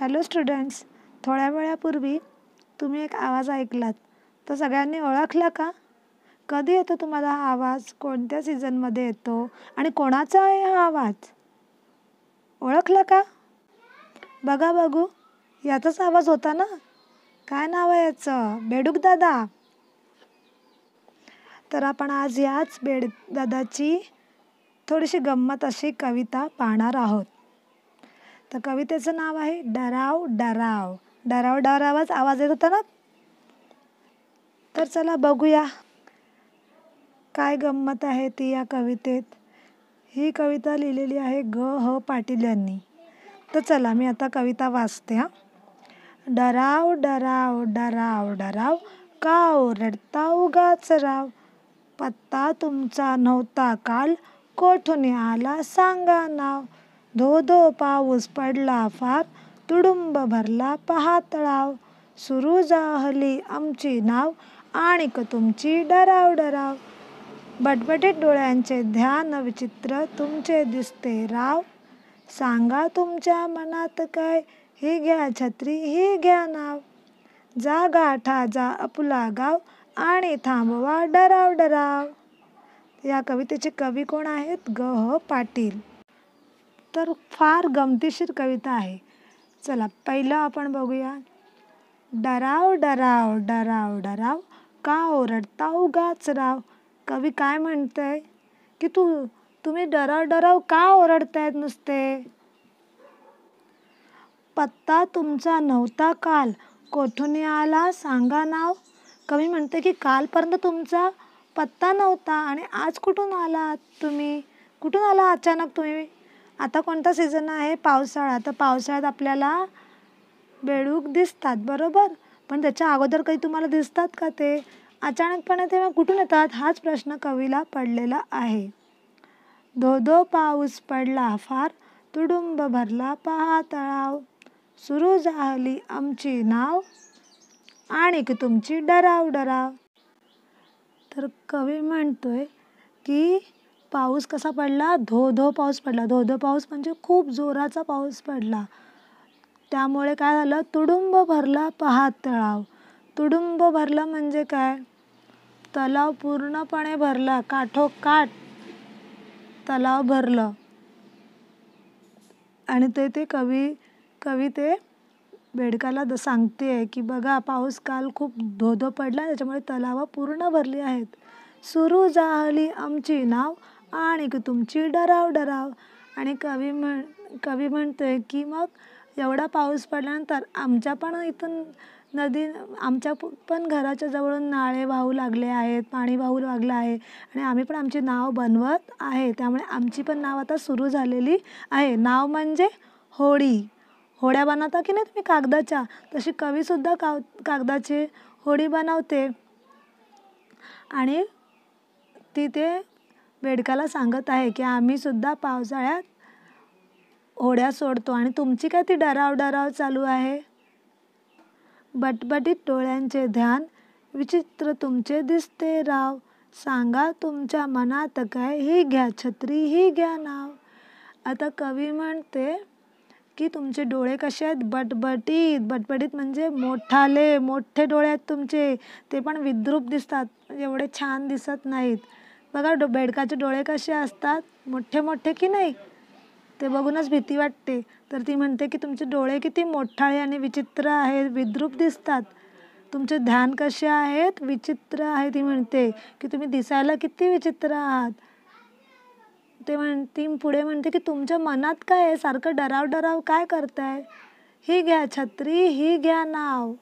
Hello students थोड्या वेळापूर्वी तुम्ही एक आवाज ऐकलात तर सगळ्यांनी ओळखला का कधी येतो तुम्हाला हा आवाज कोणत्या सीझनमध्ये येतो आणि कोणाचा आहे हा आवाज ओळखला का बघा बघू याचाच आवाज होता ना काय नाव आहे याचं बेडूक दादा तर आपण आज याच बेडदादाची थोडीशी गंमत अशी कविता पाहणार आहोत तर कवितेचं नाव आहे डराव डराव डराव डरावाच आवाज येत होता ना तर चला बघूया काय गंमत आहे ती या कवितेत ही कविता लिहिलेली आहे ग ह पाटील यांनी तर चला मी आता कविता वाचते हां डराव डराव डराव डराव काव रडता उगाच राव पत्ता तुमचा नव्हता काल कोठून आला सांगा नाव धो धो पाऊस पडला फार तुडुंब भरला पहा सुरू जाहली आमची नाव आणिक तुमची डराव डराव बटबटीत डोळ्यांचे ध्यान विचित्र तुमचे दिसते राव सांगा तुमच्या मनात काय ही घ्या छत्री ही घ्या नाव जा गाठा जा अपुला गाव आणि थांबवा डराव डराव या कवितेचे कवी कोण आहेत ग ह पाटील तर फार गमतीशीर कविता आहे चला पहिलं आपण बघूया डराव डराव डराव डराव का ओरडता उगाच राव कवी काय म्हणतंय की तू तुम्ही डराव डराव का ओरडतायत नुसते पत्ता तुमचा नव्हता काल कोठून आला सांगा नाव कवी म्हणते की कालपर्यंत तुमचा पत्ता नव्हता आणि आज कुठून आलात तुम्ही कुठून आला अचानक तुम्ही आता कोणता सीझन आहे पावसाळा तर पावसाळ्यात आपल्याला बेळूक दिसतात बरोबर पण त्याच्या अगोदर काही तुम्हाला दिसतात का ते अचानकपणे तेव्हा कुठून येतात हाच प्रश्न कवीला पडलेला आहे धो धो पाऊस पडला फार तुडुंब भरला पहा तळाव सुरू झाली आमची नाव आणि की तुमची डराव डराव तर कवी म्हणतोय की पाऊस कसा पडला धो धो पाऊस पडला धो धो पाऊस म्हणजे खूप जोराचा पाऊस पडला त्यामुळे काय झालं तुडुंब भरला पहा तळाव तुडुंब भरलं म्हणजे काय तलाव पूर्णपणे भरला काठोकाठ तलाव भरलं आणि ते ते कवी कवी ते बेडकाला द सांगते आहे की बघा पाऊस काल खूप धोधो पडला त्याच्यामुळे तलावं पूर्ण भरली आहेत सुरू झाली आमची नाव आणि तुमची डराव डराव आणि कवी म्हण कवी म्हणते की मग एवढा पाऊस पडल्यानंतर आमच्या पण इथून नदी आमच्या पण घराच्या जवळून नाळे वाहू लागले आहेत पाणी वाहू लागलं आहे आणि आम्ही पण आमची नाव बनवत आहे त्यामुळे आमची पण नाव आता सुरू झालेली आहे नाव म्हणजे होळी होड्या बनवता की नाही तुम्ही कागदाच्या तशी कवीसुद्धा काव कागदाची होडी बनवते आणि ती ते बेडकाला सांगत आहे की आम्हीसुद्धा पावसाळ्यात होड्या सोडतो आणि तुमची काय ती डराव डराव चालू आहे बटबटीत डोळ्यांचे ध्यान विचित्र तुमचे दिसते राव सांगा तुमच्या मनात काय ही घ्या छत्री ही घ्या नाव आता कवी म्हणते की तुमचे डोळे कसे आहेत बटबटीत बटबटीत म्हणजे मोठाले मोठे डोळे आहेत तुमचे ते पण विद्रूप दिसतात एवढे छान दिसत नाहीत बघा डो बेडकाचे डोळे कसे असतात मोठे मोठे की नाही ते बघूनच भीती वाटते तर ती म्हणते की तुमचे डोळे किती मोठाळे आणि विचित्र आहेत विद्रूप दिसतात तुमचे ध्यान कसे आहेत विचित्र आहे ती म्हणते की तुम्ही दिसायला किती विचित्र आहात ते म्हण ती पुढे म्हणते की तुमच्या मनात काय आहे सारखं डराव डराव काय करताय ही घ्या छत्री ही घ्या नाव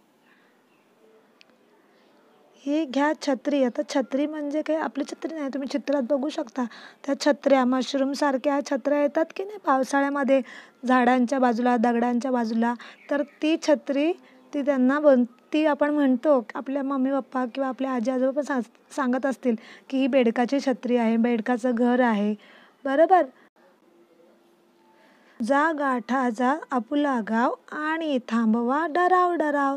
ही घ्या छत्री आता छत्री म्हणजे काय आपली छत्री नाही तुम्ही चित्रात बघू शकता त्या छत्र्या मशरूम सारख्या छत्र्या येतात की नाही पावसाळ्यामध्ये झाडांच्या बाजूला दगडांच्या बाजूला तर ती छत्री ती त्यांना बन ती आपण म्हणतो आपल्या मम्मी पप्पा किंवा आपल्या आजी आजोबा पण सांगत असतील की ही बेडकाची छत्री आहे बेडकाचं घर आहे बरोबर जा गाठा जा आपुला गाव आणि थांबवा डराव डराव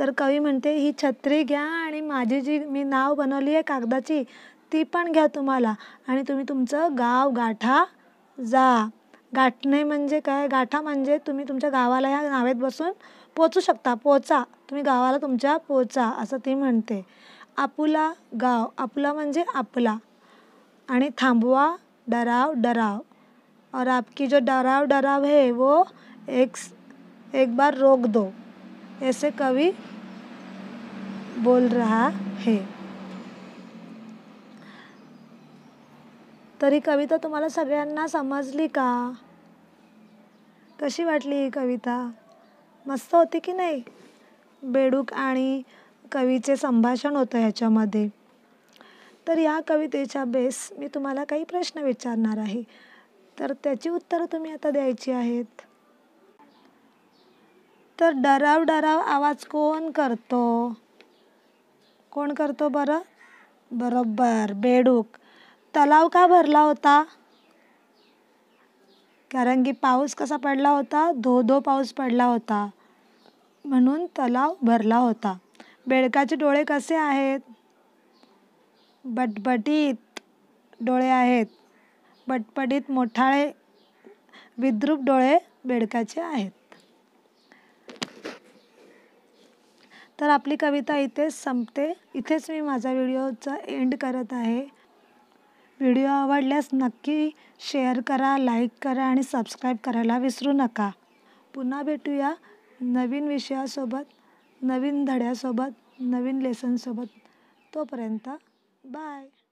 तर कवी म्हणते ही छत्री घ्या आणि माझी जी मी नाव बनवली आहे कागदाची ती पण घ्या तुम्हाला आणि तुम्ही तुमचं गाव गाठा जा गाठणे म्हणजे काय गाठा म्हणजे तुम्ही तुमच्या गावाला ह्या नावेत बसून पोचू शकता पोचा तुम्ही गावाला तुमच्या पोचा असं ती म्हणते आपुला गाव आपुला म्हणजे आपला आणि थांबवा डराव डराव और आपकी जो डराव डराव है वो एक एक बार रोक दो ऐसे कवि बोल रहा है तरी कविता तुम्हाला सगळ्यांना समजली का कशी वाटली ही कविता मस्त होती की नाही बेडूक आणि कवीचे संभाषण होतं ह्याच्यामध्ये तर या कवितेच्या बेस मी तुम्हाला काही प्रश्न विचारणार आहे तर त्याची उत्तरं तुम्ही आता द्यायची आहेत तर डराव डराव आवाज कोण करतो कोण करतो बरं बरोबर बेडूक तलाव का भरला होता कारण की पाऊस कसा पडला होता धो धो पाऊस पडला होता म्हणून तलाव भरला होता बेडकाचे डोळे कसे आहेत बटबटीत डोळे आहेत बटबटीत मोठाळे विद्रूप डोळे बेडकाचे आहेत तर आपली कविता इथेच संपते इथेच मी माझा व्हिडिओचा एंड करत आहे व्हिडिओ आवडल्यास नक्की शेअर करा लाईक करा आणि सबस्क्राईब करायला विसरू नका पुन्हा भेटूया नवीन विषयासोबत नवीन धड्यासोबत नवीन लेसनसोबत तोपर्यंत Bye.